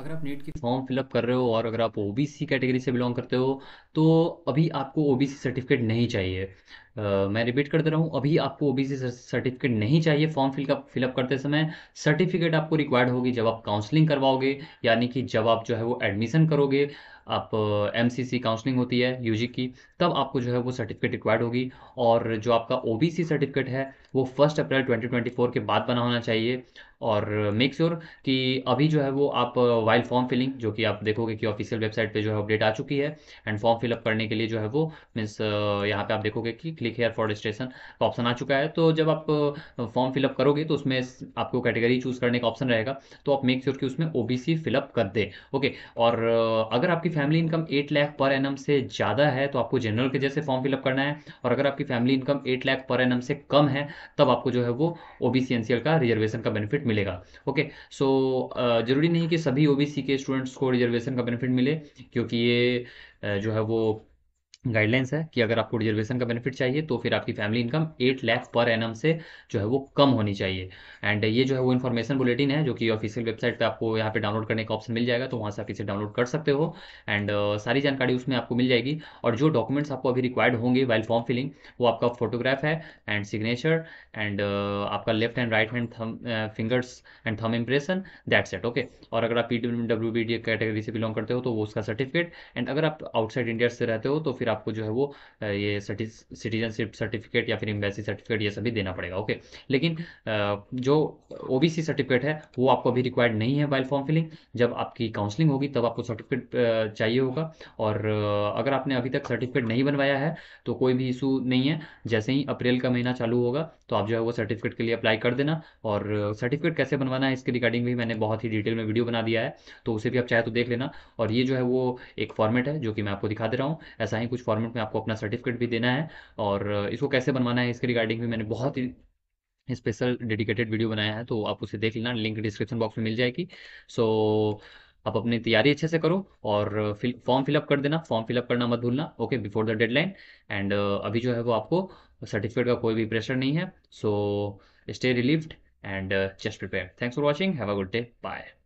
अगर आप नेट की फॉर्म फिलअप कर रहे हो और अगर आप ओबीसी कैटेगरी से बिलोंग करते हो तो अभी आपको ओबीसी सर्टिफिकेट नहीं चाहिए मैं रिपीट कर दे रहा हूँ अभी आपको ओबीसी सर्टिफिकेट नहीं चाहिए फॉर्म फिलअप फिलअप करते समय सर्टिफिकेट आपको रिक्वायर्ड होगी जब आप काउंसलिंग करवाओगे यानी कि जब आप जो है वो एडमिशन करोगे आप एम सी काउंसलिंग होती है यू की तब आपको जो है वो सर्टिफिकेट रिक्वायर्ड होगी और जो आपका ओ सर्टिफिकेट है वो फर्स्ट अप्रैल 2024 के बाद बना होना चाहिए और मेक श्योर sure कि अभी जो है वो आप वाइल फॉर्म फिलिंग जो कि आप देखोगे कि ऑफिशियल वेबसाइट पे जो है अपडेट आ चुकी है एंड फॉर्म फिलअप करने के लिए जो है वो मीन्स यहाँ पे आप देखोगे कि क्लिक हेयर फॉर रजिस्ट्रेशन का ऑप्शन आ चुका है तो जब आप फॉर्म फिलअप करोगे तो उसमें आपको कैटेगरी चूज करने का ऑप्शन रहेगा तो आप मेक श्योर sure कि उसमें ओबीसी फिलअप कर दे ओके और अगर आपकी फैमिली इनकम एट लाख पर एन से ज़्यादा है तो आपको जनरल के जैसे फॉर्म फिलअप करना है और अगर आपकी फैमिली इनकम एट लाख पर एन से कम है तब आपको जो है वो ओ बी का रिजर्वेशन का बेनिफिट मिलेगा ओके सो ज़रूरी नहीं कि सभी ओ के स्टूडेंट्स को रिजर्वेशन का बेनिफिट मिले क्योंकि ये जो है वो गाइडलाइंस है कि अगर आपको रिजर्वेशन का बेनिफिट चाहिए तो फिर आपकी फैमिली इनकम एट लैख पर एन से जो है वो कम होनी चाहिए एंड ये जो है वो इन्फॉर्मेशन बुलेटिन है जो कि ऑफिशियल वेबसाइट पे आपको यहाँ पे डाउनलोड करने का ऑप्शन मिल जाएगा तो वहाँ से आप इसे डाउनलोड कर सकते हो एंड uh, सारी जानकारी उसमें आपको मिल जाएगी और जो डॉक्यूमेंट्स आपको अभी रिक्वायर्ड होंगे वाइल फॉर्म फिलिंग वो आपका फोटोग्राफ है एंड सिग्नेचर एंड आपका left and right hand thumb fingers and thumb impression that set okay और अगर आप पी डब्ल्यू कैटेगरी से बिलोंग करते हो तो वो उसका सर्टिफिकेट एंड अगर आप आउटसाइड इंडिया से रहते हो तो फिर आपको जो है वो ये सिटीजनशिप सर्टिफिकेट या फिर एम्बेसी सर्टिफिकेट ये सभी देना पड़ेगा ओके लेकिन जो ओबीसी सर्टिफिकेट है वो आपको अभी रिक्वायर्ड नहीं है वाइल फॉर्म फिलिंग जब आपकी काउंसलिंग होगी तब आपको सर्टिफिकेट चाहिए होगा और अगर आपने अभी तक सर्टिफिकेट नहीं बनवाया है तो कोई भी इशू नहीं है जैसे ही अप्रैल का महीना चालू होगा तो आप जो है वो सर्टिफिकेट के लिए अप्लाई कर देना और सर्टिफिकेट कैसे बनवाना है इसके रिगार्डिंग भी मैंने बहुत ही डिटेल में वीडियो बना दिया है तो उसे भी आप चाहे तो देख लेना और ये जो है वो एक फॉर्मेट है जो कि मैं आपको दिखा दे रहा हूँ ऐसा ही कुछ कुछ फॉर्मेट में आपको अपना सर्टिफिकेट भी देना है और इसको कैसे बनवाना है इसके रिगार्डिंग भी मैंने बहुत ही स्पेशल डेडिकेटेड वीडियो बनाया है तो आप उसे देख लेना लिंक डिस्क्रिप्शन बॉक्स में मिल जाएगी सो आप अपनी तैयारी अच्छे से करो और फिल फॉर्म फिलअप कर देना फॉर्म फिलअप करना मत भूलना okay before the deadline and अभी जो है वो आपको सर्टिफिकेट का कोई भी प्रेशर नहीं है so stay relieved and just prepare thanks for watching have a good day bye